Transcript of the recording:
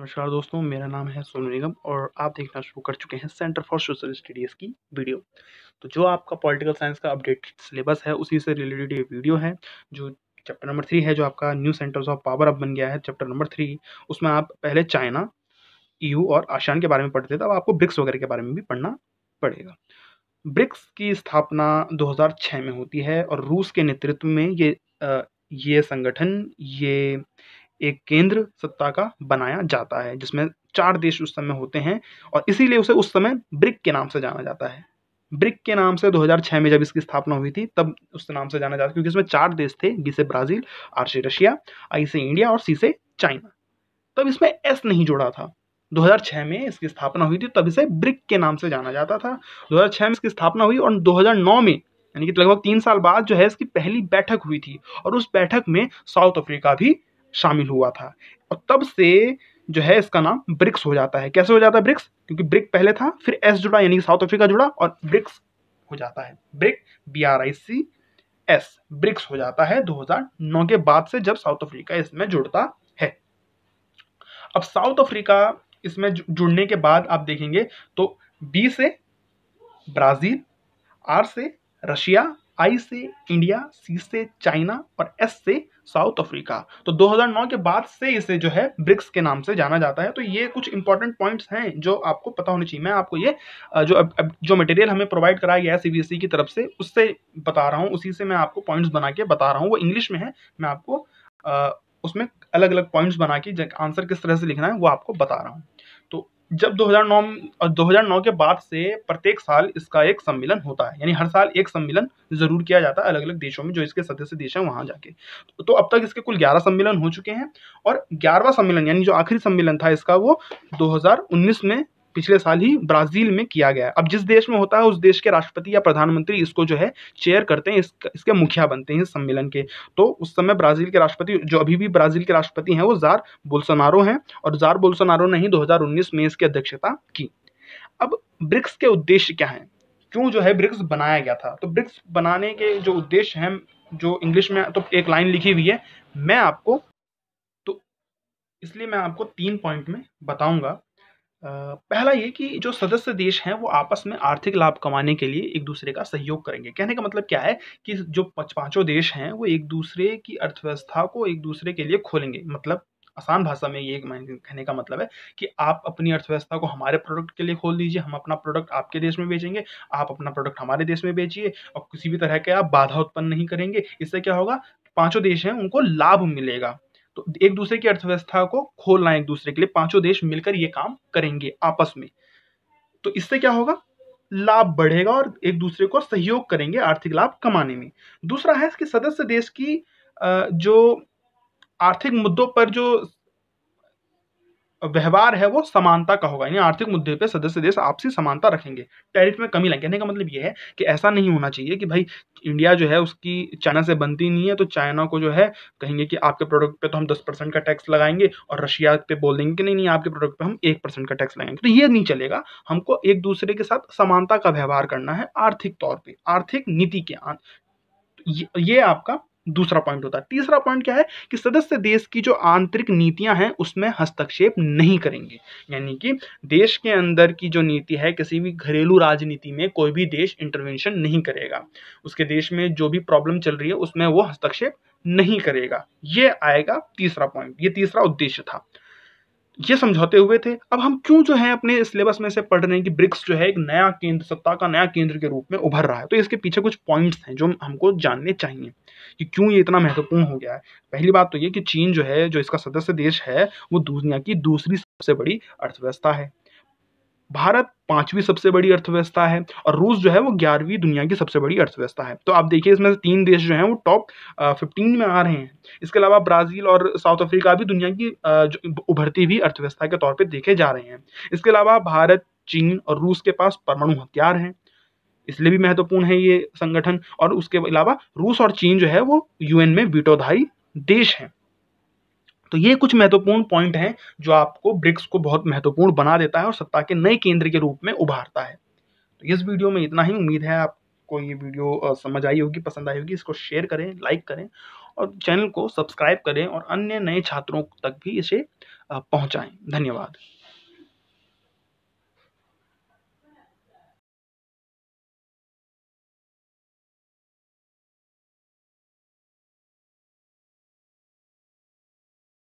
नमस्कार दोस्तों मेरा नाम है सोनू निगम और आप देखना शुरू कर चुके हैं सेंटर फॉर सोशल स्टडीज़ की वीडियो तो जो आपका पॉलिटिकल साइंस का अपडेटेड सिलेबस है उसी से रिलेटेड ये वीडियो है जो चैप्टर नंबर थ्री है जो आपका न्यू सेंटर्स ऑफ पावर अब बन गया है चैप्टर नंबर थ्री उसमें आप पहले चाइना ईयू e और आशान के बारे में पढ़ते थे अब आपको ब्रिक्स वगैरह के बारे में भी पढ़ना पड़ेगा ब्रिक्स की स्थापना दो में होती है और रूस के नेतृत्व में ये ये संगठन ये एक केंद्र सत्ता का बनाया जाता है जिसमें चार देश उस समय होते हैं और इसीलिए उसे उस समय ब्रिक के नाम से जाना जाता है ब्रिक के नाम से 2006 में जब इसकी स्थापना हुई थी तब उस नाम से जाना जाता क्योंकि इसमें चार देश थे बी से ब्राजील आर से रशिया आई से इंडिया और सी से चाइना तब इसमें एस नहीं जुड़ा था 2006 में इसकी स्थापना हुई थी तब इसे ब्रिक के नाम से जाना जाता था 2006 में इसकी स्थापना हुई और 2009 में यानी कि लगभग तीन साल बाद जो है इसकी पहली बैठक हुई थी और उस बैठक में साउथ अफ्रीका भी शामिल हुआ था और तब से जो है इसका नाम ब्रिक्स हो जाता है कैसे हो जाता है ब्रिक्स क्योंकि ब्रिक पहले था फिर एस जुड़ा यानी साउथ अफ्रीका जुड़ा और ब्रिक्स हो जाता है BRIC B R I C S BRICS हो जाता है 2009 के बाद से जब साउथ अफ्रीका इसमें जुड़ता है अब साउथ अफ्रीका इसमें जुड़ने के बाद आप देखेंगे तो बी से ब्राज़ील आर से रशिया आई से इंडिया सी से चाइना और एस से साउथ अफ्रीका तो 2009 के बाद से इसे जो है ब्रिक्स के नाम से जाना जाता है तो ये कुछ इंपॉर्टेंट पॉइंट्स हैं जो आपको पता होने चाहिए मैं आपको ये जो अब, जो मटेरियल हमें प्रोवाइड कराया गया है सी e की तरफ से उससे बता रहा हूँ उसी से मैं आपको पॉइंट्स बना के बता रहा हूँ वो इंग्लिश में है मैं आपको आ, उसमें अलग अलग पॉइंट्स बना के आंसर किस तरह से लिखना है वो आपको बता रहा हूँ जब 2009 और 2009 के बाद से प्रत्येक साल इसका एक सम्मेलन होता है यानी हर साल एक सम्मेलन जरूर किया जाता है अलग अलग देशों में जो इसके सदस्य देश हैं वहां जाके तो अब तक इसके कुल 11 सम्मेलन हो चुके हैं और 11वां सम्मेलन यानी जो आखिरी सम्मेलन था इसका वो 2019 में पिछले साल ही ब्राजील में किया गया अब जिस देश में होता है उस देश के राष्ट्रपति या प्रधानमंत्री इसको जो है चेयर करते हैं इसके मुखिया बनते हैं इस सम्मेलन के तो उस समय ब्राजील के राष्ट्रपति जो अभी भी ब्राजील के राष्ट्रपति हैं वो जार बोल्सोनारो हैं और जार बोल्सोनारो ने ही दो में इसकी अध्यक्षता की अब ब्रिक्स के उद्देश्य क्या हैं क्यों जो है ब्रिक्स बनाया गया था तो ब्रिक्स बनाने के जो उद्देश्य हैं जो इंग्लिश में तो एक लाइन लिखी हुई है मैं आपको तो इसलिए मैं आपको तीन पॉइंट में बताऊंगा पहला ये कि जो सदस्य देश हैं वो आपस में आर्थिक लाभ कमाने के लिए एक दूसरे का सहयोग करेंगे कहने का मतलब क्या है कि जो पांचों देश हैं वो एक दूसरे की अर्थव्यवस्था को एक दूसरे के लिए खोलेंगे मतलब आसान भाषा में ये कहने का मतलब है कि आप अपनी अर्थव्यवस्था को हमारे प्रोडक्ट के लिए खोल दीजिए हम अपना प्रोडक्ट आपके देश में बेचेंगे आप अपना प्रोडक्ट हमारे देश में बेचिए और किसी भी तरह के आप बाधा उत्पन्न नहीं करेंगे इससे क्या होगा पांचों देश हैं उनको लाभ मिलेगा तो एक दूसरे की अर्थव्यवस्था को खोलना है एक दूसरे के लिए पांचों देश मिलकर ये काम करेंगे आपस में तो इससे क्या होगा लाभ बढ़ेगा और एक दूसरे को सहयोग करेंगे आर्थिक लाभ कमाने में दूसरा है कि सदस्य देश की जो आर्थिक मुद्दों पर जो व्यवहार है वो समानता का होगा यानी आर्थिक मुद्दे पे सदस्य देश आपसी समानता रखेंगे टैरिफ में कमी लाएंगे कहने का मतलब ये है कि ऐसा नहीं होना चाहिए कि भाई इंडिया जो है उसकी चाइना से बनती नहीं है तो चाइना को जो है कहेंगे कि आपके प्रोडक्ट पे तो हम दस परसेंट का टैक्स लगाएंगे और रशिया पे बोल देंगे कि नहीं नहीं आपके प्रोडक्ट पर हम एक परसेंट का टैक्स लगाएंगे तो ये नहीं चलेगा हमको एक दूसरे के साथ समानता का व्यवहार करना है आर्थिक तौर पर आर्थिक नीति के ये आपका दूसरा पॉइंट होता है तीसरा पॉइंट क्या है कि सदस्य देश की जो आंतरिक नीतियां हैं उसमें हस्तक्षेप नहीं करेंगे यानी कि देश के अंदर की जो नीति है किसी भी घरेलू राजनीति में कोई भी देश इंटरवेंशन नहीं करेगा उसके देश में जो भी प्रॉब्लम चल रही है उसमें वो हस्तक्षेप नहीं करेगा ये आएगा तीसरा पॉइंट ये तीसरा उद्देश्य था ये समझौते हुए थे अब हम क्यों जो है अपने सिलेबस में से पढ़ रहे हैं कि ब्रिक्स जो है एक नया केंद्र सत्ता का नया केंद्र के रूप में उभर रहा है तो इसके पीछे कुछ पॉइंट्स हैं जो हमको जानने चाहिए कि क्यों ये इतना महत्वपूर्ण हो गया है पहली बात तो ये कि चीन जो है जो इसका सदस्य देश है वो दुनिया की दूसरी सबसे बड़ी अर्थव्यवस्था है भारत पांचवी सबसे बड़ी अर्थव्यवस्था है और रूस जो है वो ग्यारहवीं दुनिया की सबसे बड़ी अर्थव्यवस्था है तो आप देखिए इसमें से तीन देश जो हैं वो टॉप फिफ्टीन में आ रहे हैं इसके अलावा ब्राज़ील और साउथ अफ्रीका भी दुनिया की उभरती हुई अर्थव्यवस्था के तौर पर देखे जा रहे हैं इसके अलावा भारत चीन और रूस के पास परमाणु हथियार हैं इसलिए भी महत्वपूर्ण है ये संगठन और उसके अलावा रूस और चीन जो है वो यूएन में वीटोधारी देश हैं तो ये कुछ महत्वपूर्ण पॉइंट हैं जो आपको ब्रिक्स को बहुत महत्वपूर्ण बना देता है और सत्ता के नए केंद्र के रूप में उभारता है तो इस वीडियो में इतना ही उम्मीद है आपको ये वीडियो समझ आई होगी पसंद आई होगी इसको शेयर करें लाइक करें और चैनल को सब्सक्राइब करें और अन्य नए छात्रों तक भी इसे पहुँचाएँ धन्यवाद